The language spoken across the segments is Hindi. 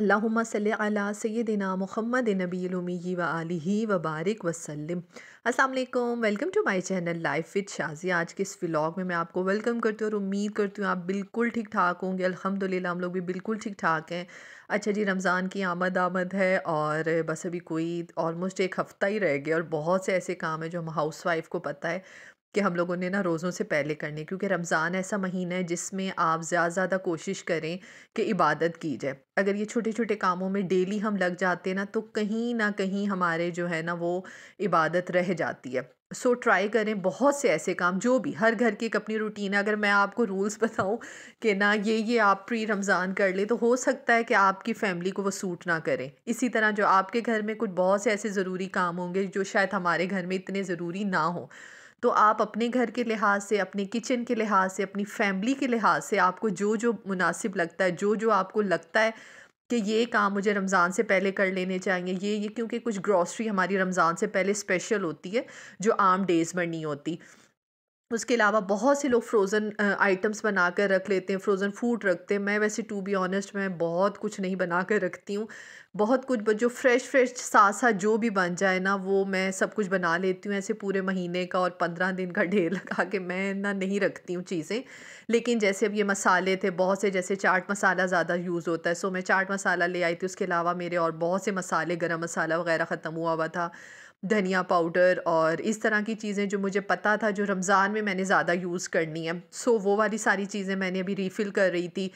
अल्लाम अला मुहम्मद मोहम्मद नबीमी व आलि व बारिक वसलम असलम welcome to my channel life with Shaji आज के इस व्लॉग में मैं आपको वेलकम करती हूँ और उम्मीद करती हूँ आप बिल्कुल ठीक ठाक होंगे अल्हम्दुलिल्लाह हम लोग भी बिल्कुल ठीक ठाक हैं अच्छा जी रमज़ान की आमद आमद है और बस अभी कोई ऑलमोस्ट एक हफ़्ता ही रह गया और बहुत से ऐसे काम हैं जो हम हाउस वाइफ को पता है कि हम लोगों ने ना रोज़ों से पहले करनी क्योंकि रमज़ान ऐसा महीना है जिसमें आप ज़्यादा से ज़्यादा कोशिश करें कि इबादत की जाए अगर ये छोटे छोटे कामों में डेली हम लग जाते हैं ना तो कहीं ना कहीं हमारे जो है ना वो इबादत रह जाती है सो so, ट्राई करें बहुत से ऐसे काम जो भी हर घर की एक अपनी रूटीन है अगर मैं आपको रूल्स बताऊं कि ना ये ये आप प्री रमज़ान कर ले तो हो सकता है कि आपकी फैमिली को वो सूट ना करें इसी तरह जो आपके घर में कुछ बहुत से ऐसे ज़रूरी काम होंगे जो शायद हमारे घर में इतने ज़रूरी ना हो तो आप अपने घर के लिहाज से अपने किचन के लिहाज से अपनी फैमिली के लिहाज से आपको जो जो मुनासिब लगता है जो जो आपको लगता है कि ये काम मुझे रमज़ान से पहले कर लेने चाहिए ये ये क्योंकि कुछ ग्रॉसरी हमारी रमज़ान से पहले स्पेशल होती है जो आम डेज़ में नहीं होती उसके अलावा बहुत से लोग फ्रोज़न आइटम्स बना कर रख लेते हैं फ्रोज़न फूड रखते हैं मैं वैसे टू बी ऑनेस्ट मैं बहुत कुछ नहीं बना कर रखती हूँ बहुत कुछ जो फ्रेश फ्रेश साथ साथ जो भी बन जाए ना वो मैं सब कुछ बना लेती हूँ ऐसे पूरे महीने का और पंद्रह दिन का ढेर लगा के मैं ना नहीं रखती हूँ चीज़ें लेकिन जैसे अब ये मसाले थे बहुत से जैसे चाट मसाला ज़्यादा यूज़ होता है सो मैं चाट मसाला ले आई थी उसके अलावा मेरे और बहुत से मसाले गर्म मसाला वगैरह ख़त्म हुआ हुआ था धनिया पाउडर और इस तरह की चीज़ें जो मुझे पता था जो रमज़ान में मैंने ज़्यादा यूज़ करनी है सो वो वाली सारी चीज़ें मैंने अभी रीफ़िल कर रही थी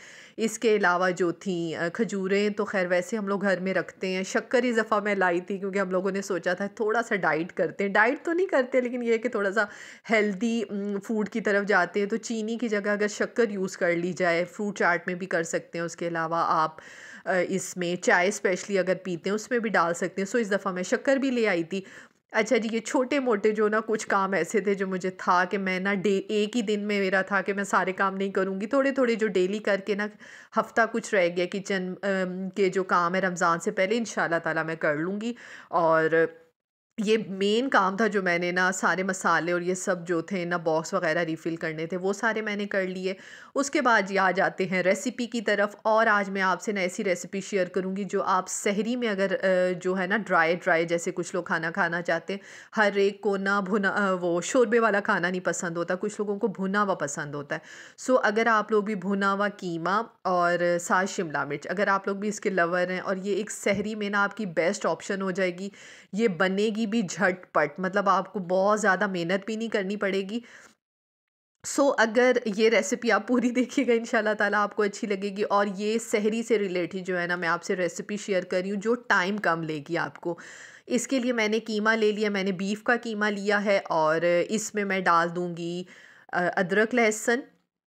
इसके अलावा जो थी खजूरें तो खैर वैसे हम लोग घर में रखते हैं शक्कर इस दफ़ा मैं लाई थी क्योंकि हम लोगों ने सोचा था थोड़ा सा डाइट करते हैं डाइट तो नहीं करते लेकिन ये कि थोड़ा सा हेल्दी फूड की तरफ जाते हैं तो चीनी की जगह अगर शक्कर यूज़ कर ली जाए फ्रूट चाट में भी कर सकते हैं उसके अलावा आप इसमें चाय स्पेशली अगर पीते हैं उसमें भी डाल सकते हैं सो इस दफ़ा मैं शक्कर भी ले आई थी अच्छा जी ये छोटे मोटे जो ना कुछ काम ऐसे थे जो मुझे था कि मैं ना डे एक ही दिन में मेरा था कि मैं सारे काम नहीं करूँगी थोड़े थोड़े जो डेली करके ना हफ्ता कुछ रह गया किचन के जो काम है रमज़ान से पहले इन ताला मैं कर लूँगी और ये मेन काम था जो मैंने ना सारे मसाले और ये सब जो थे ना बॉक्स वगैरह रिफ़िल करने थे वो सारे मैंने कर लिए उसके बाद ये आ जाते हैं रेसिपी की तरफ और आज मैं आपसे ना ऐसी रेसिपी शेयर करूँगी जो आप शहरी में अगर जो है ना ड्राई ड्राई जैसे कुछ लोग खाना खाना चाहते हैं हर एक को ना भुना वो शोरबे वाला खाना नहीं पसंद होता कुछ लोगों को भुना हुआ पसंद होता है सो अगर आप लोग भी भुना हुआ कीमा और सा शिमला मिर्च अगर आप लोग भी इसके लवर हैं और ये एक शहरी में ना आपकी बेस्ट ऑप्शन हो जाएगी ये बनेगी भी झटपट मतलब आपको बहुत ज़्यादा मेहनत भी नहीं करनी पड़ेगी सो so, अगर ये रेसिपी आप पूरी देखिएगा इन ताला आपको अच्छी लगेगी और ये सहरी से रिलेटेड जो है ना मैं आपसे रेसिपी शेयर कर रही हूँ जो टाइम कम लेगी आपको इसके लिए मैंने कीमा ले लिया मैंने बीफ का कीमा लिया है और इसमें मैं डाल दूँगी अदरक लहसुन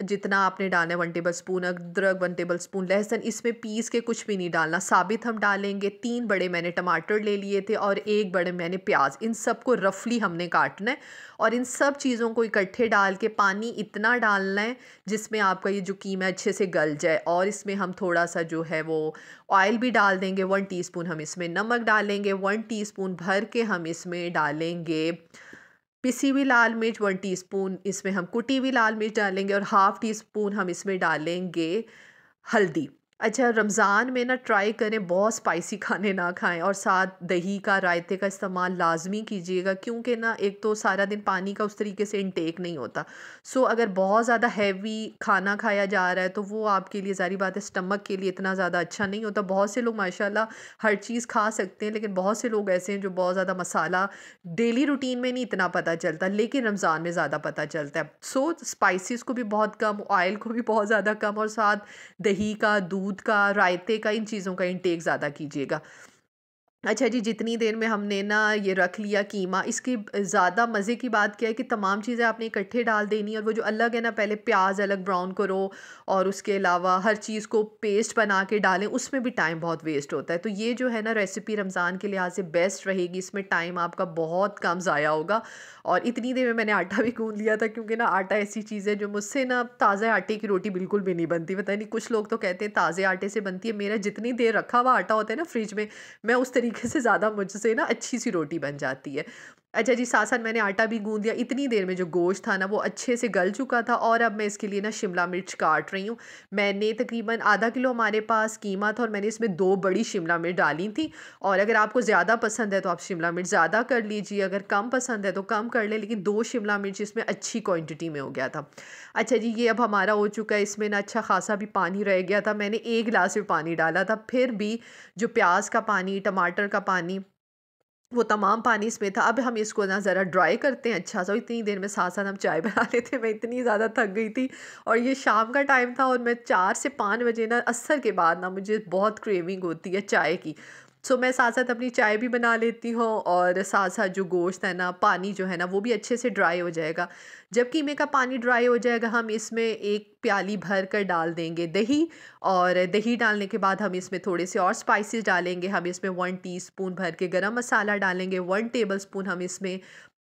जितना आपने डालना है वन टेबल स्पून अदरक वन टेबल स्पून लहसुन इसमें पीस के कुछ भी नहीं डालना साबित हम डालेंगे तीन बड़े मैंने टमाटर ले लिए थे और एक बड़े मैंने प्याज इन सब को रफली हमने काटना है और इन सब चीज़ों को इकट्ठे डाल के पानी इतना डालना है जिसमें आपका ये जो कीमा अच्छे से गल जाए और इसमें हम थोड़ा सा जो है वो ऑयल भी डाल देंगे वन टी हम इसमें नमक डालेंगे वन टी भर के हम इसमें डालेंगे पिसी हुई लाल मिर्च वन टीस्पून इसमें हम कुटी हुई लाल मिर्च डालेंगे और हाफ़ टी स्पून हम इसमें डालेंगे हल्दी अच्छा रमज़ान में ना ट्राई करें बहुत स्पाइसी खाने ना खाएं और साथ दही का रायते का इस्तेमाल लाजमी कीजिएगा क्योंकि ना एक तो सारा दिन पानी का उस तरीके से इनटेक नहीं होता सो अगर बहुत ज़्यादा हैवी खाना खाया जा रहा है तो वो आपके लिए ज़ारी बात है स्टमक के लिए इतना ज़्यादा अच्छा नहीं होता बहुत से लोग माशा हर चीज़ खा सकते हैं लेकिन बहुत से लोग ऐसे हैं जो बहुत ज़्यादा मसाला डेली रूटीन में नहीं इतना पता चलता लेकिन रमज़ान में ज़्यादा पता चलता है सो स्पाइसिस को भी बहुत कम ऑयल को भी बहुत ज़्यादा कम और साथ दही का दूध दूध का रायते का इन चीज़ों का इनटेक ज़्यादा कीजिएगा अच्छा जी जितनी देर में हमने ना ये रख लिया कीमा इसकी ज़्यादा मज़े की बात क्या है कि तमाम चीज़ें आपने इकट्ठे डाल देनी और वो जो अलग है ना पहले प्याज अलग ब्राउन करो और उसके अलावा हर चीज़ को पेस्ट बना के डालें उसमें भी टाइम बहुत वेस्ट होता है तो ये जो है ना रेसिपी रमज़ान के लिहाज से बेस्ट रहेगी इसमें टाइम आपका बहुत कम ज़ाया होगा और इतनी देर में मैंने आटा भी गूँध लिया था क्योंकि ना आटा ऐसी चीज़ है जो मुझसे ना ताज़े आटे की रोटी बिल्कुल भी नहीं बनती पता नहीं कुछ लोग तो कहते हैं ताज़े आटे से बनती है मेरा जितनी देर रखा हुआ आटा होता है ना फ्रिज में मैं उस तरीके तरीके से ज़्यादा मुझसे ना अच्छी सी रोटी बन जाती है अच्छा जी साथ साथ मैंने आटा भी गूँ दिया इतनी देर में जो गोश्त था ना वो अच्छे से गल चुका था और अब मैं इसके लिए ना शिमला मिर्च काट रही हूँ मैंने तकरीबन आधा किलो हमारे पास कीमा था और मैंने इसमें दो बड़ी शिमला मिर्च डाली थी और अगर आपको ज़्यादा पसंद है तो आप शिमला मिर्च ज़्यादा कर लीजिए अगर कम पसंद है तो कम कर लें लेकिन दो शिमला मिर्च इसमें अच्छी क्वान्टिटी में हो गया था अच्छा जी ये अब हमारा हो चुका है इसमें ना अच्छा खासा भी पानी रह गया था मैंने एक गिलास में पानी डाला था फिर भी जो प्याज का पानी टमाटर का पानी वो तमाम पानी इसमें था अब हम इसको ना ज़रा ड्राई करते हैं अच्छा सा इतनी देर में साथ साथ हम चाय बना लेते मैं इतनी ज़्यादा थक गई थी और ये शाम का टाइम था और मैं चार से पाँच बजे ना असर के बाद ना मुझे बहुत क्रेविंग होती है चाय की सो मैं साथ साथ अपनी चाय भी बना लेती हूँ और साथ साथ जो गोश्त है ना पानी जो है ना वो भी अच्छे से ड्राई हो जाएगा जब कीमे का पानी ड्राई हो जाएगा हम इसमें एक प्याली भर कर डाल देंगे दही और दही डालने के बाद हम इसमें थोड़े से और स्पाइसेस डालेंगे हम इसमें वन टीस्पून भर के गरम मसाला डालेंगे वन टेबलस्पून हम इसमें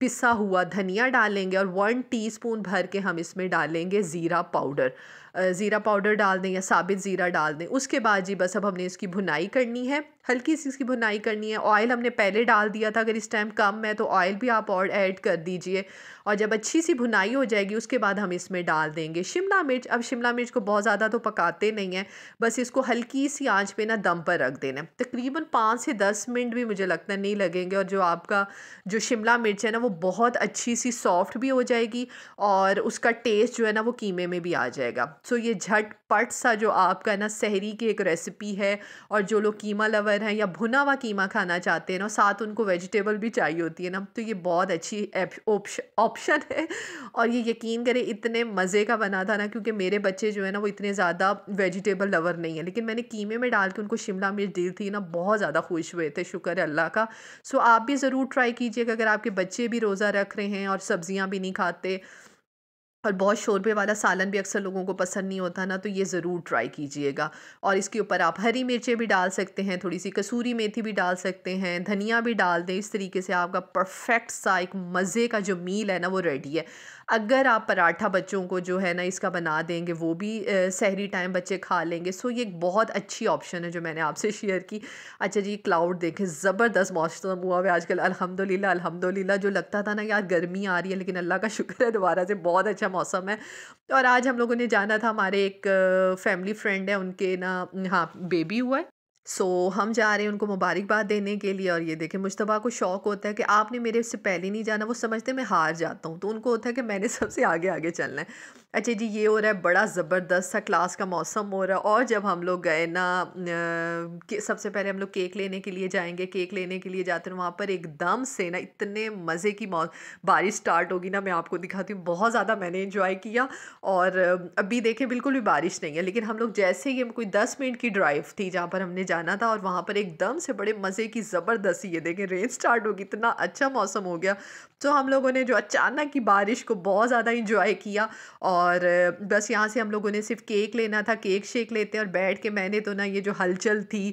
पिसा हुआ धनिया डालेंगे और वन टीस्पून भर के हम इसमें डालेंगे ज़ीरा पाउडर ज़ीरा पाउडर डाल दें या साबित ज़ीरा डाल दें उसके बाद जी बस अब हमने इसकी भुनाई करनी है हल्की सी इसकी भुनाई करनी है ऑयल हमने पहले डाल दिया था अगर इस टाइम कम है तो ऑयल भी आप और ऐड कर दीजिए और जब अच्छी सी भुनाई हो जाएगी उसके बाद हम इसमें डाल देंगे शिमला मिर्च अब शिमला मिर्च को बहुत ज़्यादा तो पकाते नहीं हैं बस इसको हल्की सी आँच पर ना दम पर रख देना तकरीबन पाँच से दस मिनट भी मुझे लगता नहीं लगेंगे और जो आपका जो शिमला मिर्च है ना वो बहुत अच्छी सी सॉफ्ट भी हो जाएगी और उसका टेस्ट जो है ना वो कीमे में भी आ जाएगा सो ये झटपट सा जो आपका ना सहरी की एक रेसिपी है और जो लोग कीमा लवर हैं या भुना हुआ कीमा खाना चाहते हैं ना साथ उनको वेजिटेबल भी चाहिए होती है ना तो ये बहुत अच्छी ऑप्शन है और ये यकीन करें इतने मज़े का बना था ना क्योंकि मेरे बच्चे जो है ना वो इतने ज़्यादा वेजिटेबल लवर नहीं है लेकिन मैंने कीमे में डाल के उनको शिमला मिर्च दी थी ना बहुत ज़्यादा खुश हुए थे शुक्र है अल्लाह का सो आप भी ज़रूर ट्राई कीजिएगा अगर आपके बच्चे भी रोज़ा रख रहे हैं और सब्ज़ियाँ भी नहीं खाते और बहुत शोरबे वाला सालन भी अक्सर लोगों को पसंद नहीं होता ना तो ये ज़रूर ट्राई कीजिएगा और इसके ऊपर आप हरी मिर्चें भी डाल सकते हैं थोड़ी सी कसूरी मेथी भी डाल सकते हैं धनिया भी डाल दें इस तरीके से आपका परफेक्ट सा एक मज़े का जो मील है ना वो रेडी है अगर आप पराठा बच्चों को जो है ना इसका बना देंगे वो भी सहरी टाइम बच्चे खा लेंगे सो ये एक बहुत अच्छी ऑप्शन है जो मैंने आपसे शेयर की अच्छा जी क्लाउड देखें ज़बरदस्त मौसम हुआ है आजकल अलहमदिल्ला अलहमदिल्ला जो लगता था ना यार गर्मी आ रही है लेकिन अल्लाह का शुक्र है दोबारा से बहुत अच्छा अच्छा मौसम है और आज हम लोगों ने जाना था हमारे एक फैमिली फ्रेंड है उनके ना हाँ बेबी हुआ है सो so, हम जा रहे हैं उनको मुबारकबाद देने के लिए और ये देखें मुशतबा को शौक होता है कि आपने मेरे से पहले नहीं जाना वो समझते मैं हार जाता हूँ तो उनको होता है कि मैंने सबसे आगे आगे चलना है अच्छा जी ये हो रहा है बड़ा ज़बरदस्त सा क्लास का मौसम हो रहा है और जब हम लोग गए ना सबसे पहले हम लोग केक लेने के लिए जाएंगे केक लेने के लिए जाते हैं वहाँ पर एकदम से ना इतने मज़े की बारिश स्टार्ट होगी ना मैं आपको दिखाती हूँ बहुत ज़्यादा मैंने इन्जॉय किया और अभी देखें बिल्कुल भी बारिश नहीं है लेकिन हम लोग जैसे ही हम कोई दस मिनट की ड्राइव थी जहाँ पर हमने जाना था और वहाँ पर एकदम से बड़े मज़े की ज़बरदस्त ये देखें रेन स्टार्ट होगी इतना अच्छा मौसम हो गया तो हम लोगों ने जो अचानक की बारिश को बहुत ज़्यादा इंजॉय किया और और बस यहाँ से हम लोगों ने सिर्फ केक लेना था केक शेक लेते हैं और बैठ के मैंने तो ना ये जो हलचल थी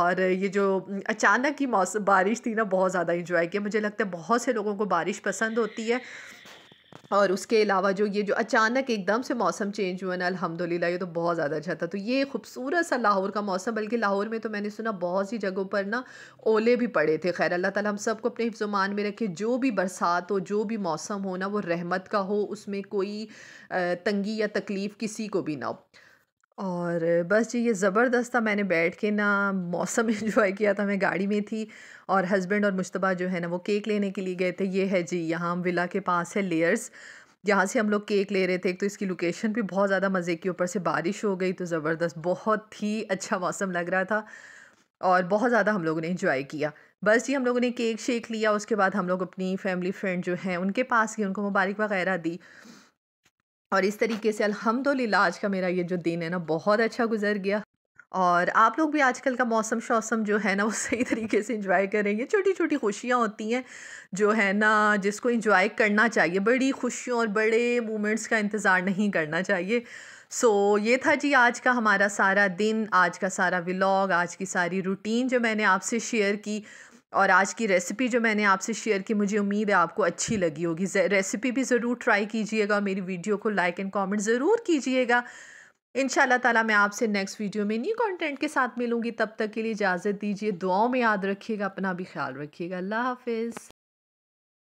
और ये जो अचानक ही मौसम बारिश थी ना बहुत ज़्यादा इंजॉय किया मुझे लगता है बहुत से लोगों को बारिश पसंद होती है और उसके अलावा जो ये जो अचानक एकदम से मौसम चेंज हुआ ना अल्हम्दुलिल्लाह ये तो बहुत ज़्यादा अच्छा था तो ये खूबसूरत सा लाहौर का मौसम बल्कि लाहौर में तो मैंने सुना बहुत सी जगहों पर ना ओले भी पड़े थे खैर अल्लाह ताला हम सबको अपने हिफ्जुमान में रखे जो भी बरसात हो जो भी मौसम हो ना वो रहमत का हो उसमें कोई तंगी या तकलीफ़ किसी को भी ना हो और बस जी ये ज़बरदस्त था मैंने बैठ के ना मौसम इन्जॉय किया था मैं गाड़ी में थी और हस्बैंड और मुश्तबा जो है ना वो केक लेने के लिए गए थे ये है जी यहाँ विला के पास है लेयर्स यहाँ से हम लोग केक ले रहे थे एक तो इसकी लोकेशन भी बहुत ज़्यादा मज़े की ऊपर से बारिश हो गई तो ज़बरदस्त बहुत ही अच्छा मौसम लग रहा था और बहुत ज़्यादा हम लोगों ने इंजॉय किया बस जी हम लोगों ने केक शेक लिया उसके बाद हम लोग अपनी फैमिली फ्रेंड जो हैं उनके पास गए उनको मुबारक वगैरह दी और इस तरीके से अलहमदिल्ला आज का मेरा ये जो दिन है ना बहुत अच्छा गुजर गया और आप लोग भी आजकल का मौसम शौसम जो है ना वो सही तरीके से इंजॉय करें ये छोटी छोटी खुशियाँ होती हैं जो है ना जिसको इंजॉय करना चाहिए बड़ी खुशियों और बड़े मोमेंट्स का इंतज़ार नहीं करना चाहिए सो so, ये था जी आज का हमारा सारा दिन आज का सारा व्लॉग आज की सारी रूटीन जो मैंने आपसे शेयर की और आज की रेसिपी जो मैंने आपसे शेयर की मुझे उम्मीद है आपको अच्छी लगी होगी रेसिपी भी ज़रूर ट्राई कीजिएगा और मेरी वीडियो को लाइक एंड कमेंट ज़रूर कीजिएगा इन ताला मैं आपसे नेक्स्ट वीडियो में न्यू कंटेंट के साथ मिलूंगी तब तक के लिए इजाज़त दीजिए दुआओं में याद रखिएगा अपना भी ख्याल रखिएगा अल्लाह हाफिज़